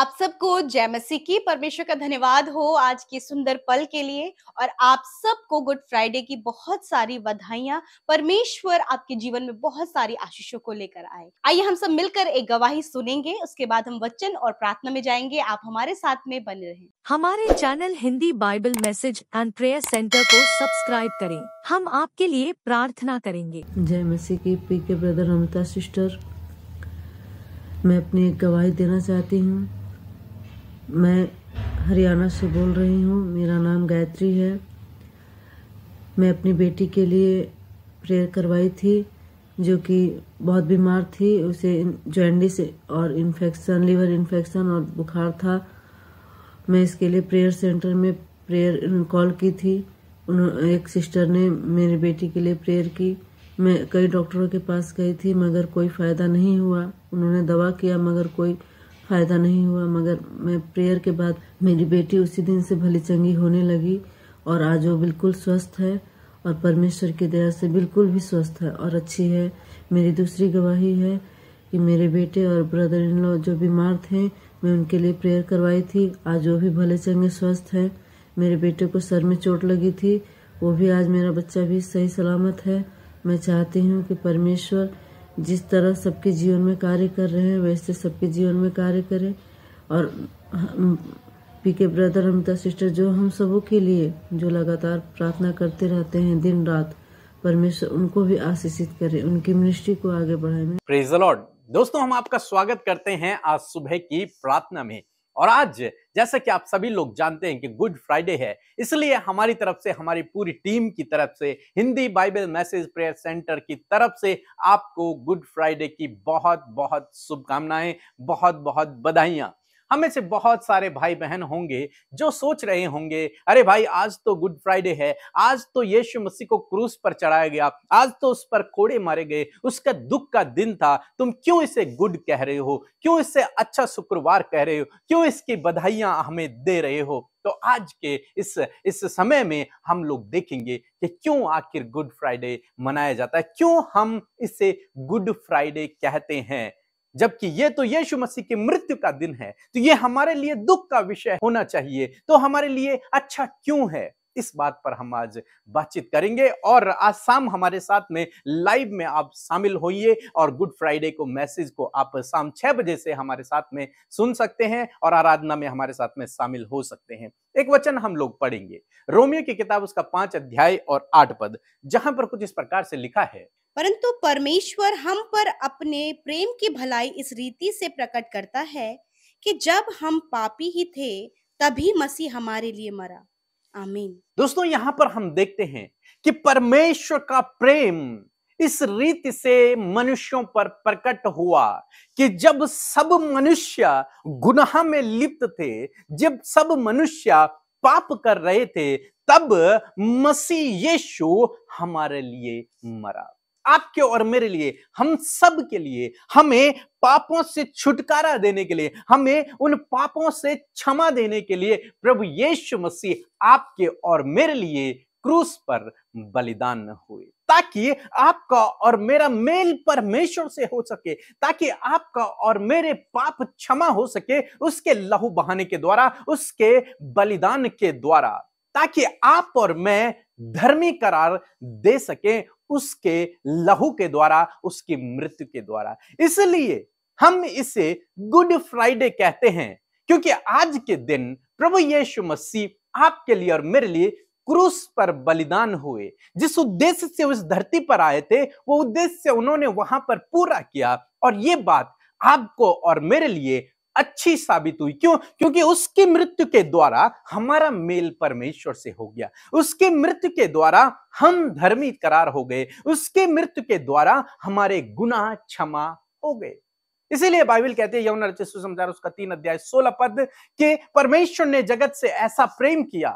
आप सबको जय मसीह की परमेश्वर का धन्यवाद हो आज के सुंदर पल के लिए और आप सबको गुड फ्राइडे की बहुत सारी बधाइयां परमेश्वर आपके जीवन में बहुत सारी आशीषों को लेकर आए आइए हम सब मिलकर एक गवाही सुनेंगे उसके बाद हम वचन और प्रार्थना में जाएंगे आप हमारे साथ में बने रहें हमारे channel Hindi Bible message and prayer centre को सब्सक्राइब करें हम आपके लिए प्रार्थना करेंगे जय मसीह की पी के ब्रदर अमिता सिस्टर मैं अपनी एक गवाही देना चाहती हूँ मैं हरियाणा से बोल रही हूँ मेरा नाम गायत्री है मैं अपनी बेटी के लिए प्रेयर करवाई थी जो कि बहुत बीमार थी उसे जॉइंडिस और इन्फेक्शन लीवर इन्फेक्शन और बुखार था मैं इसके लिए प्रेयर सेंटर में प्रेयर कॉल की थी उन्होंने एक सिस्टर ने मेरी बेटी के लिए प्रेयर की मैं कई डॉक्टरों के पास गई थी मगर कोई फ़ायदा नहीं हुआ उन्होंने दवा किया मगर कोई फायदा नहीं हुआ मगर मैं प्रेयर के बाद मेरी बेटी उसी दिन से भली चंगी होने लगी और आज वो बिल्कुल स्वस्थ है और परमेश्वर की दया से बिल्कुल भी स्वस्थ है और अच्छी है मेरी दूसरी गवाही है कि मेरे बेटे और ब्रदर इन लॉ जो बीमार थे मैं उनके लिए प्रेयर करवाई थी आज वो भी भले चंगे स्वस्थ हैं मेरे बेटे को सर में चोट लगी थी वो भी आज मेरा बच्चा भी सही सलामत है मैं चाहती हूँ कि परमेश्वर जिस तरह सबके जीवन में कार्य कर रहे हैं वैसे सबके जीवन में कार्य करें और पी के ब्रदर अमिता सिस्टर जो हम सबों के लिए जो लगातार प्रार्थना करते रहते हैं दिन रात परमेश्वर उनको भी आशीषित करे उनकी मिनिस्ट्री को आगे बढ़ाए दोस्तों हम आपका स्वागत करते हैं आज सुबह की प्रार्थना में और आज जैसा कि आप सभी लोग जानते हैं कि गुड फ्राइडे है इसलिए हमारी तरफ से हमारी पूरी टीम की तरफ से Hindi Bible message prayer centre की तरफ से आपको गुड फ्राइडे की बहुत बहुत शुभकामनाएं बहुत बहुत बधाइयां हम में से बहुत सारे भाई बहन होंगे जो सोच रहे होंगे अरे भाई आज तो गुड फ्राइडे है आज तो यीशु मसीह को क्रूस पर चढ़ाया गया आज तो उस पर कोड़े मारे गए उसका दुख का दिन था तुम क्यों इसे गुड कह रहे हो क्यों इसे अच्छा शुक्रवार कह रहे हो क्यों इसकी बधाइयां हमें दे रहे हो तो आज के इस इस समय में हम लोग देखेंगे कि क्यों आखिर गुड फ्राइडे मनाया जाता है क्यों हम इसे गुड फ्राइडे कहते हैं जबकि ये तो यीशु मसीह की मृत्यु का दिन है तो ये हमारे लिए दुख का विषय होना चाहिए तो हमारे लिए अच्छा क्यों है इस बात पर हम आज बातचीत करेंगे और आज शाम हमारे साथ में लाइव में आप शामिल होइए और गुड फ्राइडे को मैसेज को आप शाम छह बजे से हमारे साथ में सुन सकते हैं और आराधना में हमारे साथ में शामिल हो सकते हैं एक वचन हम लोग पढ़ेंगे रोमियो की किताब उसका पांच अध्याय और आठ पद जहां पर कुछ इस प्रकार से लिखा है परंतु परमेश्वर हम पर अपने प्रेम की भलाई इस रीति से प्रकट करता है कि जब हम पापी ही थे तभी मसीह हमारे लिए मरा आमीन दोस्तों यहाँ पर हम देखते हैं कि परमेश्वर का प्रेम इस रीति से मनुष्यों पर प्रकट हुआ कि जब सब मनुष्य गुनाह में लिप्त थे जब सब मनुष्य पाप कर रहे थे तब मसीह यीशु हमारे लिए मरा आपके और मेरे लिए हम सब के लिए हमें पापों से छुटकारा देने के लिए हमें उन पापों से क्षमा देने के लिए प्रभु यीशु मसीह आपके और मेरे लिए क्रूस पर बलिदान हुए ताकि आपका और मेरा मेल परमेश्वर से हो सके ताकि आपका और मेरे पाप क्षमा हो सके उसके लहू बहाने के द्वारा उसके बलिदान के द्वारा ताकि आप और मैं धर्मी करार दे सके उसके लहू के द्वारा उसकी मृत्यु के द्वारा इसलिए हम इसे गुड फ्राइडे कहते हैं क्योंकि आज के दिन प्रभु यीशु मसीह आपके लिए और मेरे लिए क्रूस पर बलिदान हुए जिस उद्देश्य से उस धरती पर आए थे वो उद्देश्य उन्होंने वहां पर पूरा किया और ये बात आपको और मेरे लिए अच्छी साबित हुई क्यों क्योंकि उसकी मृत्यु के द्वारा हमारा मेल परमेश्वर से हो गया उसके मृत्यु के द्वारा हम धर्मी करार हो गए उसके मृत्यु के द्वारा हमारे गुनाह क्षमा हो गए इसीलिए बाइबल कहते हैं यमुना रचित सुसमाचार उसका तीन अध्याय सोलह पद के परमेश्वर ने जगत से ऐसा प्रेम किया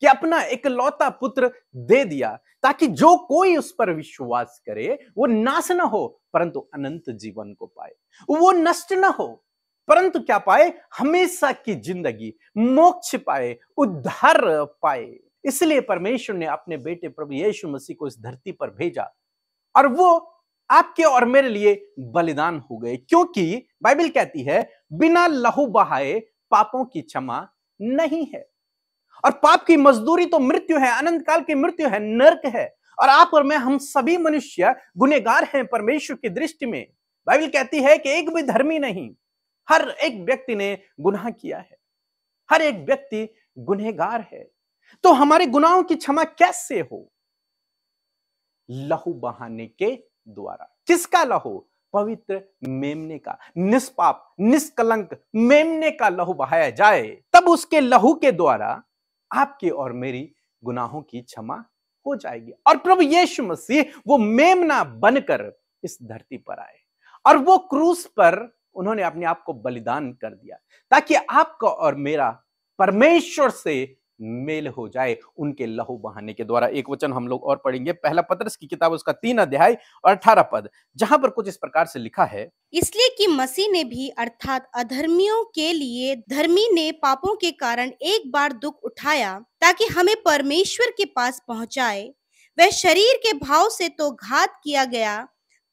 कि अपना इकलौता पुत्र दे दिया ताकि जो कोई उस पर विश्वास करे वो नाश ना हो परंतु अनंत जीवन को पाए वो नष्ट ना हो परंतु क्या पाए हमेशा की जिंदगी मोक्ष पाए उद्धार पाए इसलिए परमेश्वर ने अपने बेटे प्रभु यीशु मसीह को इस धरती पर भेजा और वो आपके और मेरे लिए बलिदान हो गए क्योंकि बाइबल कहती है बिना लहू बहाए पापों की क्षमा नहीं है और पाप की मजदूरी तो मृत्यु है अनंत काल की मृत्यु है नर्क है और आप और मैं हम सभी मनुष्य गुनेगार हैं परमेश्वर की दृष्टि में बाइबल कहती है कि एक भी धर्मी नहीं हर एक व्यक्ति ने गुनाह किया है हर एक व्यक्ति गुनहगार है तो हमारे गुनाहों की क्षमा कैसे हो लहू बहाने के द्वारा किसका लहू पवित्र मेमने का निष्पाप निष्कलंक मेमने का लहू बहाया जाए तब उसके लहू के द्वारा आपके और मेरी गुनाहों की क्षमा हो जाएगी और प्रभु यीशु मसीह वो मेमना बनकर इस धरती पर आए और वो क्रूस पर उन्होंने अपने आप को बलिदान कर दिया ताकि आपका और मेरा परमेश्वर से मेल हो जाए उनके लहू बहाने के द्वारा एक वचन हम लोग और पढ़ेंगे पहला पत्रस की किताब उसका तीन अध्याय और अठारह पद जहां पर कुछ इस प्रकार से लिखा है इसलिए कि मसीह ने भी अर्थात अधर्मियों के लिए धर्मी ने पापों के कारण एक बार दुख उठाया ताकि हमें परमेश्वर के पास पहुंचाए वह शरीर के भाव से तो घात किया गया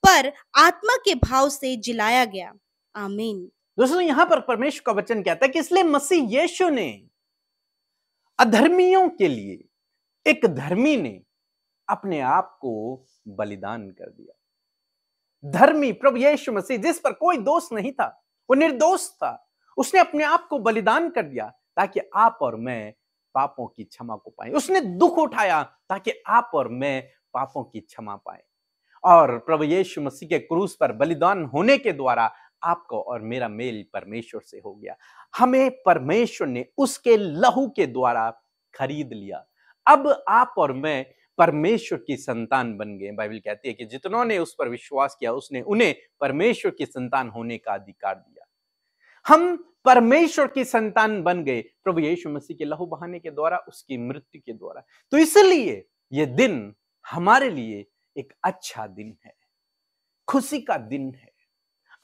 पर आत्मा के भाव से जिलाया गया आमीन दोस्तों यहां पर परमेश्वर का वचन कहता है कि इसलिए मसीह यीशु ने अधर्मियों के लिए एक धर्मी ने अपने आप को बलिदान कर दिया धर्मी प्रभु यीशु मसीह जिस पर कोई दोष नहीं था वो निर्दोष था उसने अपने आप को बलिदान कर दिया ताकि आप और मैं पापों की क्षमा को पाए उसने दुख उठाया ताकि आप और मैं पापों की क्षमा पाए और प्रभु यीशु मसीह के क्रूस पर बलिदान होने के द्वारा आपको और मेरा मेल परमेश्वर से हो गया हमें परमेश्वर ने उसके लहू के द्वारा खरीद लिया अब आप और मैं परमेश्वर की संतान बन गए बाइबल कहती है कि जितनों ने उस पर विश्वास किया उसने उन्हें परमेश्वर की संतान होने का अधिकार दिया हम परमेश्वर की संतान बन गए प्रभु यीशु मसीह के लहू बहाने के द्वारा उसकी मृत्यु के द्वारा तो इसलिए ये दिन हमारे लिए एक अच्छा दिन है खुशी का दिन है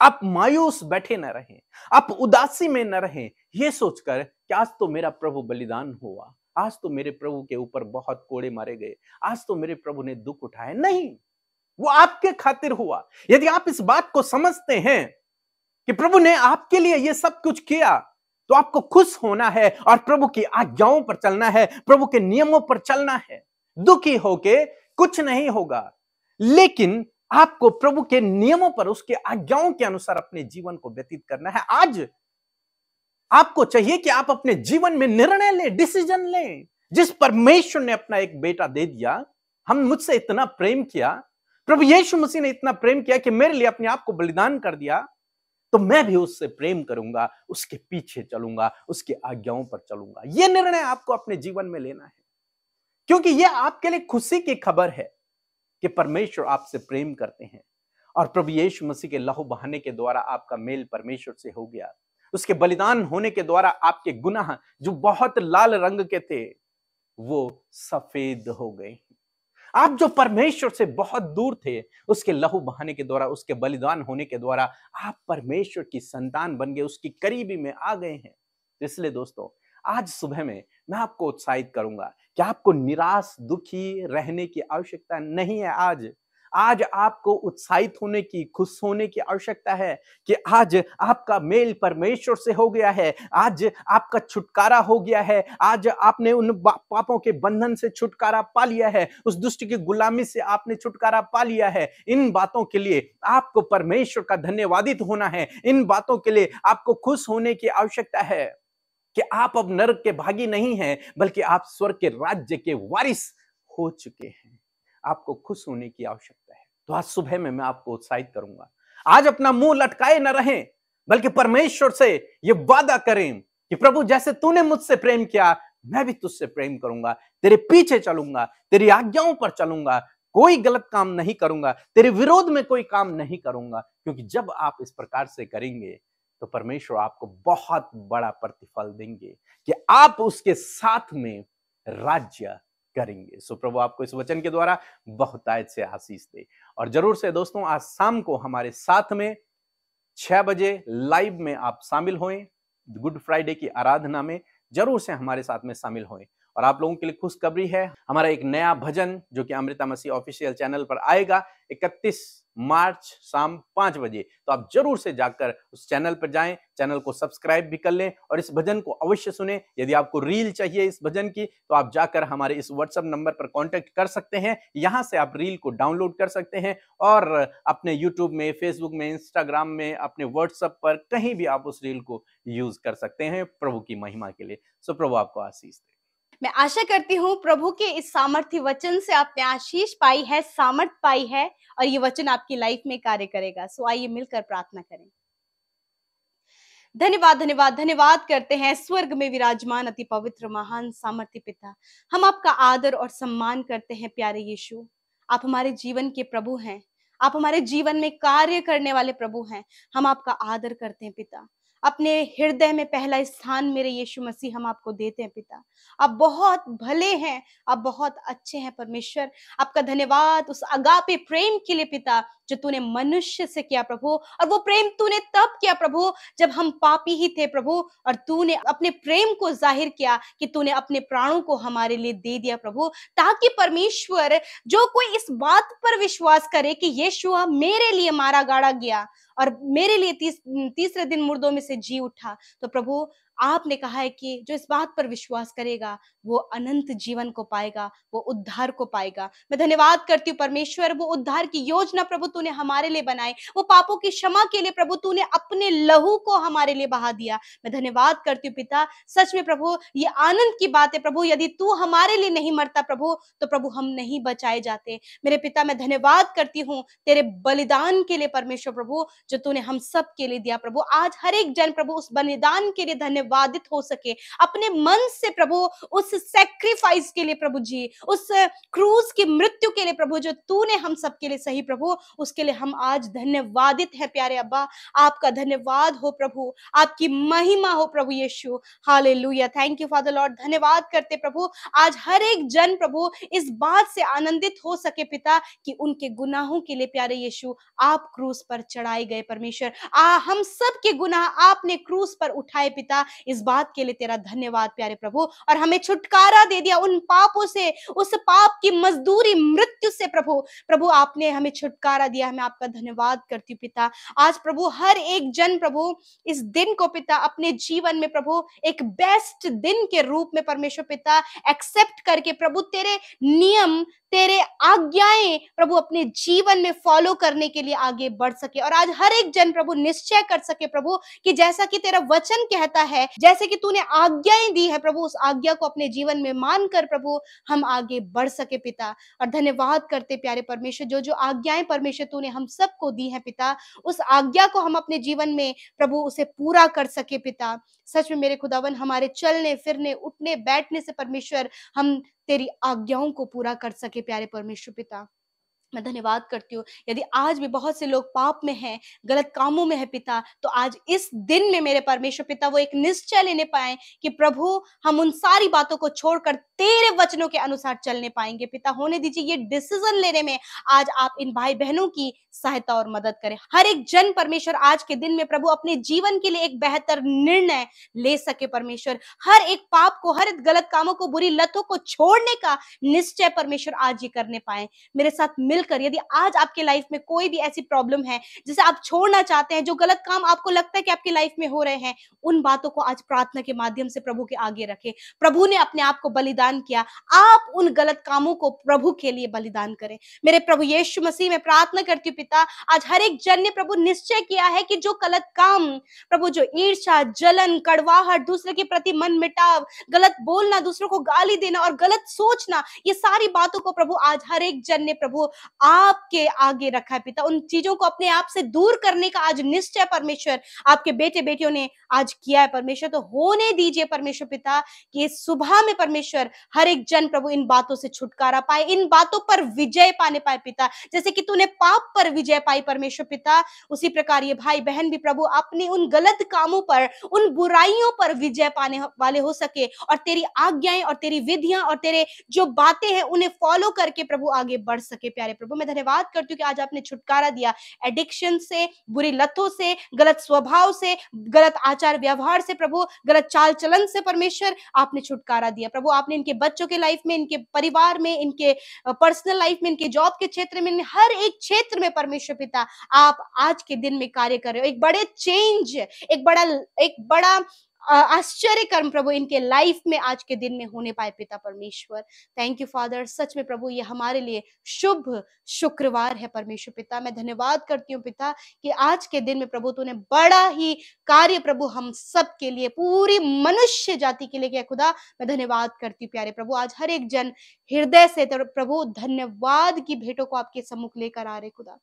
आप मायूस बैठे न रहें आप उदासी में न रहें यह सोचकर कि आज तो मेरा प्रभु बलिदान हुआ आज तो मेरे प्रभु के ऊपर बहुत कोड़े मारे गए आज तो मेरे प्रभु ने दुख उठाए नहीं वो आपके खातिर हुआ यदि आप इस बात को समझते हैं कि प्रभु ने आपके लिए ये सब कुछ किया तो आपको खुश होना है और प्रभु की आज्ञाओं पर चलना है प्रभु के नियमों पर चलना है दुखी होके कुछ नहीं होगा लेकिन आपको प्रभु के नियमों पर उसके आज्ञाओं के अनुसार अपने जीवन को व्यतीत करना है आज आपको चाहिए कि आप अपने जीवन में निर्णय लें डिसीजन लें जिस परमेश्वर ने अपना एक बेटा दे दिया हम मुझसे इतना प्रेम किया प्रभु यीशु मसीह ने इतना प्रेम किया कि मेरे लिए अपने आप को बलिदान कर दिया तो मैं भी उससे प्रेम करूंगा उसके पीछे चलूंगा उसके आज्ञाओं पर चलूंगा यह निर्णय आपको अपने जीवन में लेना है क्योंकि यह आपके लिए खुशी की खबर है कि परमेश्वर आपसे प्रेम करते हैं और प्रभु यीशु मसीह के लहू बहाने के द्वारा आपका मेल परमेश्वर से हो गया उसके बलिदान होने के द्वारा आपके गुनाह जो बहुत लाल रंग के थे वो सफेद हो गए आप जो परमेश्वर से बहुत दूर थे उसके लहू बहाने के द्वारा उसके बलिदान होने के द्वारा आप परमेश्वर की संतान बन गए उसकी करीबी में आ गए हैं इसलिए दोस्तों आज सुबह में मैं आपको उत्साहित करूंगा क्या आपको निराश दुखी रहने की आवश्यकता नहीं है आज आज आपको उत्साहित होने की खुश होने की आवश्यकता है कि आज आपका मेल परमेश्वर से हो गया है आज आपका छुटकारा हो गया है आज आपने उन पापों के बंधन से छुटकारा पा लिया है उस दुष्ट की गुलामी से आपने छुटकारा पा लिया है इन बातों के लिए आपको परमेश्वर का धन्यवादित होना है इन बातों के लिए आपको खुश होने की आवश्यकता है कि आप अब नरक के भागी नहीं हैं बल्कि आप स्वर्ग के राज्य के वारिस हो चुके हैं आपको खुश होने की आवश्यकता है तो आज सुबह में मैं आपको उत्साहित करूंगा आज अपना मुंह लटकाए न रहें बल्कि परमेश्वर से ये वादा करें कि प्रभु जैसे तूने मुझसे प्रेम किया मैं भी तुझसे प्रेम करूंगा तेरे पीछे चलूंगा तेरी आज्ञाओं पर चलूंगा कोई गलत काम नहीं करूंगा तेरे विरोध में कोई काम नहीं करूंगा क्योंकि जब आप इस प्रकार से करेंगे तो परमेश्वर आपको बहुत बड़ा प्रतिफल देंगे कि आप उसके साथ में राज्य करेंगे सो प्रभु आपको इस वचन के द्वारा बहुतायत से आशीष दे और जरूर से दोस्तों आज शाम को हमारे साथ में छह बजे लाइव में आप शामिल हुए गुड फ्राइडे की आराधना में जरूर से हमारे साथ में शामिल हुए और आप लोगों के लिए खुशखबरी है हमारा एक नया भजन जो कि अमृता मसीह ऑफिशियल चैनल पर आएगा 31 मार्च शाम पाँच बजे तो आप जरूर से जाकर उस चैनल पर जाएं चैनल को सब्सक्राइब भी कर लें और इस भजन को अवश्य सुने यदि आपको रील चाहिए इस भजन की तो आप जाकर हमारे इस व्हाट्सएप नंबर पर कांटेक्ट कर सकते हैं यहाँ से आप रील को डाउनलोड कर सकते हैं और अपने यूट्यूब में फेसबुक में इंस्टाग्राम में अपने व्हाट्सएप पर कहीं भी आप उस रील को यूज कर सकते हैं प्रभु की महिमा के लिए सो प्रभु आपको आशीष दे मैं आशा करती हूँ प्रभु के इस सामर्थ्य वचन से आपने आशीष पाई है सामर्थ पाई है और ये वचन आपकी लाइफ में कार्य करेगा सो आइए मिलकर प्रार्थना करें धन्यवाद धन्यवाद धन्यवाद करते हैं स्वर्ग में विराजमान अति पवित्र महान सामर्थ्य पिता हम आपका आदर और सम्मान करते हैं प्यारे यीशु आप हमारे जीवन के प्रभु हैं आप हमारे जीवन में कार्य करने वाले प्रभु हैं हम आपका आदर करते हैं पिता अपने हृदय में पहला स्थान मेरे यीशु मसीह हम आपको देते हैं पिता आप बहुत भले हैं आप बहुत अच्छे हैं परमेश्वर आपका धन्यवाद उस अगापे प्रेम के लिए पिता जो तूने मनुष्य से किया प्रभु और वो प्रेम तूने तब किया प्रभु जब हम पापी ही थे प्रभु और तूने अपने प्रेम को जाहिर किया कि तूने अपने प्राणों को हमारे लिए दे दिया प्रभु ताकि परमेश्वर जो कोई इस बात पर विश्वास करे कि यीशु मेरे लिए मारा गाड़ा गया और मेरे लिए तीस तीसरे दिन मुर्दों में से जी उठा तो प्रभु आपने कहा है कि जो इस बात पर विश्वास करेगा वो अनंत जीवन को पाएगा वो उद्धार को पाएगा मैं धन्यवाद करती हूँ परमेश्वर वो उद्धार की योजना प्रभु तूने हमारे लिए बनाई वो पापों की क्षमा के लिए प्रभु तूने अपने लहू को हमारे लिए बहा दिया मैं धन्यवाद करती हूँ पिता सच में प्रभु ये आनंद की बात है प्रभु यदि तू हमारे लिए नहीं मरता प्रभु तो प्रभु हम नहीं बचाए जाते मेरे पिता मैं धन्यवाद करती हूँ तेरे बलिदान के लिए परमेश्वर प्रभु जो तूने हम सब के लिए दिया प्रभु आज हर एक जन प्रभु उस बलिदान के लिए धन्यवाद वादित हो सके अपने मन से प्रभु उस सेक्रीफाइस के लिए प्रभु जी उस क्रूज की मृत्यु के लिए प्रभु जो तूने हम सबके लिए सही प्रभु उसके लिए हम आज धन्यवादित है प्यारे अब्बा आपका धन्यवाद हो प्रभु आपकी महिमा हो प्रभु यीशु हाले थैंक यू फादर लॉर्ड धन्यवाद करते प्रभु आज हर एक जन प्रभु इस बात से आनंदित हो सके पिता कि उनके गुनाहों के लिए प्यारे यीशु आप क्रूस पर चढ़ाए गए परमेश्वर आ हम सब के गुनाह आपने क्रूस पर उठाए पिता इस बात के लिए तेरा धन्यवाद प्यारे प्रभु और हमें छुटकारा दे दिया उन पापों से उस पाप की मजदूरी मृत्यु से प्रभु प्रभु आपने हमें छुटकारा दिया हमें आपका धन्यवाद करती हूँ पिता आज प्रभु हर एक जन प्रभु इस दिन को पिता अपने जीवन में प्रभु एक बेस्ट दिन के रूप में परमेश्वर पिता एक्सेप्ट करके प्रभु तेरे नियम तेरे आज्ञाएं प्रभु अपने जीवन में फॉलो करने के लिए आगे बढ़ सके और आज हर एक जन प्रभु निश्चय कर सके प्रभु कि जैसा कि तेरा वचन कहता है है जैसे कि तूने आज्ञाएं दी है प्रभु उस आज्ञा को अपने जीवन में मानकर प्रभु हम आगे बढ़ सके पिता और धन्यवाद करते प्यारे परमेश्वर जो जो आज्ञाएं परमेश्वर तूने हम सबको दी है पिता उस आज्ञा को हम अपने जीवन में प्रभु उसे पूरा कर सके पिता सच में मेरे खुदावन हमारे चलने फिरने उठने बैठने से परमेश्वर हम तेरी आज्ञाओं को पूरा कर सके प्यारे परमेश्वर पिता मैं धन्यवाद करती हूँ यदि आज भी बहुत से लोग पाप में हैं गलत कामों में है पिता तो आज इस दिन में मेरे परमेश्वर पिता वो एक निश्चय लेने पाए कि प्रभु हम उन सारी बातों को छोड़कर तेरे वचनों के अनुसार चलने पाएंगे पिता होने दीजिए ये डिसीजन लेने में आज आप इन भाई बहनों की सहायता और मदद करें हर एक जन परमेश्वर आज के दिन में प्रभु अपने जीवन के लिए एक बेहतर निर्णय ले सके परमेश्वर हर एक पाप को हर एक गलत कामों को बुरी लतों को छोड़ने का निश्चय परमेश्वर आज ही करने पाए मेरे साथ मिल कर यदि आज आपके लाइफ में कोई भी ऐसी प्रॉब्लम है जिसे आप छोड़ना चाहते हैं जो गलत काम आपको लगता है कि आपकी लाइफ में हो रहे हैं उन बातों को आज प्रार्थना के माध्यम से प्रभु के आगे रखें प्रभु ने अपने आप को बलिदान किया आप उन गलत कामों को प्रभु के लिए बलिदान करें मेरे प्रभु यीशु मसीह में प्रार्थना करती हूँ पिता आज हर एक जन ने प्रभु निश्चय किया है कि जो गलत काम प्रभु जो ईर्षा जलन कड़वाहट दूसरे के प्रति मन मिटाव गलत बोलना दूसरों को गाली देना और गलत सोचना ये सारी बातों को प्रभु आज हर एक जन ने प्रभु आपके आगे रखा है पिता उन चीजों को अपने आप से दूर करने का आज निश्चय परमेश्वर आपके बेटे बेटियों ने आज किया है परमेश्वर तो होने दीजिए परमेश्वर पिता कि सुबह में परमेश्वर हर एक जन प्रभु इन बातों से छुटकारा पाए इन बातों पर विजय पाने पाए पिता जैसे कि तूने पाप पर विजय पाई परमेश्वर पिता उसी प्रकार ये भाई बहन भी प्रभु अपनी उन गलत कामों पर उन बुराइयों पर विजय पाने वाले हो सके और तेरी आज्ञाएं और तेरी विधियां और तेरे जो बातें हैं उन्हें फॉलो करके प्रभु आगे बढ़ सके प्यारे है प्रभु मैं धन्यवाद करती हूँ कि आज आपने छुटकारा दिया एडिक्शन से बुरी लतों से गलत स्वभाव से गलत आचार व्यवहार से प्रभु गलत चाल चलन से परमेश्वर आपने छुटकारा दिया प्रभु आपने इनके बच्चों के लाइफ में इनके परिवार में इनके पर्सनल लाइफ में इनके जॉब के क्षेत्र में हर एक क्षेत्र में परमेश्वर पिता आप आज के दिन में कार्य कर रहे हो एक बड़े चेंज एक बड़ा एक बड़ा आश्चर्य कर्म प्रभु इनके लाइफ में आज के दिन में होने पाए पिता परमेश्वर थैंक यू फादर सच में प्रभु ये हमारे लिए शुभ शुक्रवार है परमेश्वर पिता मैं धन्यवाद करती हूँ पिता कि आज के दिन में प्रभु तूने बड़ा ही कार्य प्रभु हम सब के लिए पूरी मनुष्य जाति के लिए किया खुदा मैं धन्यवाद करती हूँ प्यारे प्रभु आज हर एक जन हृदय से प्रभु धन्यवाद की भेंटों को आपके सम्मुख लेकर आ रहे खुदा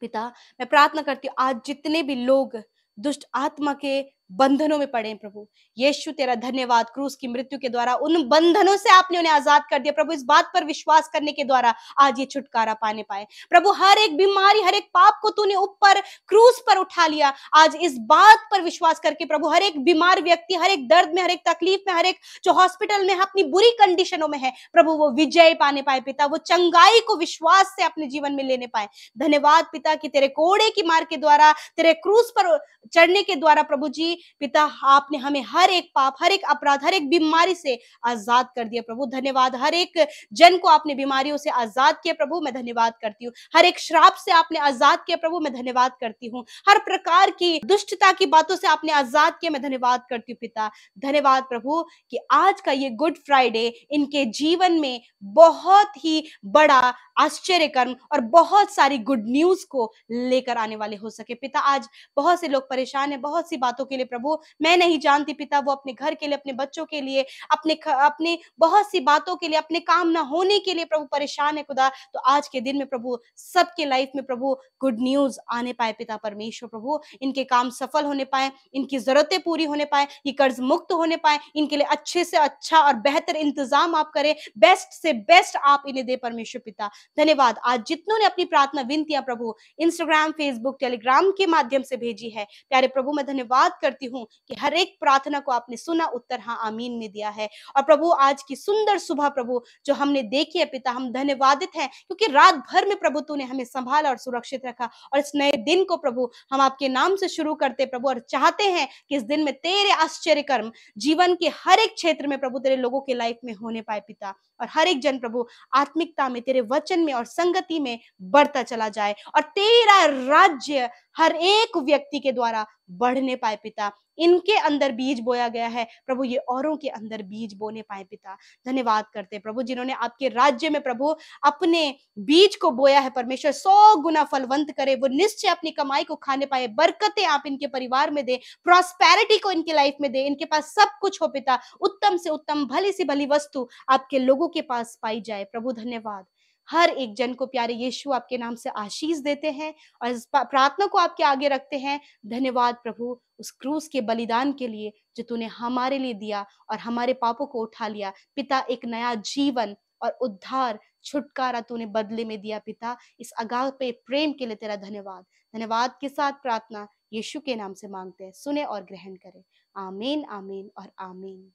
पिता मैं प्रार्थना करती हूँ आज जितने भी लोग दुष्ट आत्मा के बंधनों में पड़े प्रभु यीशु तेरा धन्यवाद क्रूस की मृत्यु के द्वारा उन बंधनों से आपने उन्हें आजाद कर दिया प्रभु इस बात पर विश्वास करने के द्वारा आज ये छुटकारा पाने पाए प्रभु हर एक बीमारी हर एक पाप को तूने ऊपर क्रूस पर उठा लिया आज इस बात पर विश्वास करके प्रभु हर एक बीमार व्यक्ति हर एक दर्द में हर एक तकलीफ में हर एक जो हॉस्पिटल में अपनी बुरी कंडीशनों में है प्रभु वो विजय पाने पाए पिता वो चंगाई को विश्वास से अपने जीवन में लेने पाए धन्यवाद पिता की तेरे कोड़े की मार के द्वारा तेरे क्रूस पर चढ़ने के द्वारा प्रभु जी पिता आपने हमें हर एक पाप हर एक अपराध हर एक बीमारी से आजाद कर दिया प्रभु धन्यवाद हर एक जन को आपने बीमारियों से आजाद किया प्रभु मैं धन्यवाद करती हूँ हर एक श्राप से आपने आजाद किया प्रभु मैं धन्यवाद करती हूँ हर प्रकार की दुष्टता की बातों से आपने आजाद किया मैं धन्यवाद करती हूँ पिता धन्यवाद प्रभु कि आज का ये गुड फ्राइडे इनके जीवन में बहुत ही बड़ा आश्चर्य कर्म और बहुत सारी गुड न्यूज को लेकर आने वाले हो सके पिता आज बहुत से लोग परेशान है बहुत सी बातों के लिए प्रभु मैं नहीं जानती पिता वो अपने घर के लिए अपने बच्चों के लिए अपने अपने बहुत सी बातों के लिए अपने काम ना होने के लिए प्रभु परेशान है खुदा तो आज के दिन में प्रभु सबके लाइफ में प्रभु गुड न्यूज आने पाए पिता परमेश्वर प्रभु इनके काम सफल होने पाए इनकी जरूरतें पूरी होने पाए ये कर्ज मुक्त होने पाए इनके लिए अच्छे से अच्छा और बेहतर इंतजाम आप करें बेस्ट से बेस्ट आप इन्हें दे परमेश्वर पिता धन्यवाद आज जितनों ने अपनी प्रार्थना विनतियां प्रभु इंस्टाग्राम फेसबुक टेलीग्राम के माध्यम से भेजी है प्यारे प्रभु मैं धन्यवाद करती करती हूँ कि हर एक प्रार्थना को आपने सुना उत्तर हाँ आमीन में दिया है और प्रभु आज की सुंदर सुबह प्रभु जो हमने देखी है पिता हम धन्यवादित हैं क्योंकि रात भर में प्रभु तूने हमें संभाला और सुरक्षित रखा और इस नए दिन को प्रभु हम आपके नाम से शुरू करते प्रभु और चाहते हैं कि इस दिन में तेरे आश्चर्य कर्म जीवन के हर एक क्षेत्र में प्रभु तेरे लोगों के लाइफ में होने पाए पिता और हर एक जन प्रभु आत्मिकता में तेरे वचन में और संगति में बढ़ता चला जाए और तेरा राज्य हर एक व्यक्ति के द्वारा बढ़ने पाए पिता इनके अंदर बीज बोया गया है प्रभु ये औरों के अंदर बीज बोने पाए पिता धन्यवाद करते प्रभु जिन्होंने आपके राज्य में प्रभु अपने बीज को बोया है परमेश्वर सौ गुना फलवंत करे वो निश्चय अपनी कमाई को खाने पाए बरकतें आप इनके परिवार में दे प्रॉस्पेरिटी को इनके लाइफ में दे इनके पास सब कुछ हो पिता उत्तम से उत्तम भली से भली वस्तु आपके लोगों के पास पाई जाए प्रभु धन्यवाद हर एक जन को प्यारे यीशु आपके नाम से आशीष देते हैं और इस प्रार्थना को आपके आगे रखते हैं धन्यवाद प्रभु उस क्रूस के बलिदान के लिए जो तूने हमारे लिए दिया और हमारे पापों को उठा लिया पिता एक नया जीवन और उद्धार छुटकारा तूने बदले में दिया पिता इस आगाह पे प्रेम के लिए तेरा धन्यवाद धन्यवाद के साथ प्रार्थना यीशु के नाम से मांगते हैं सुने और ग्रहण करें आमीन आमीन और आमीन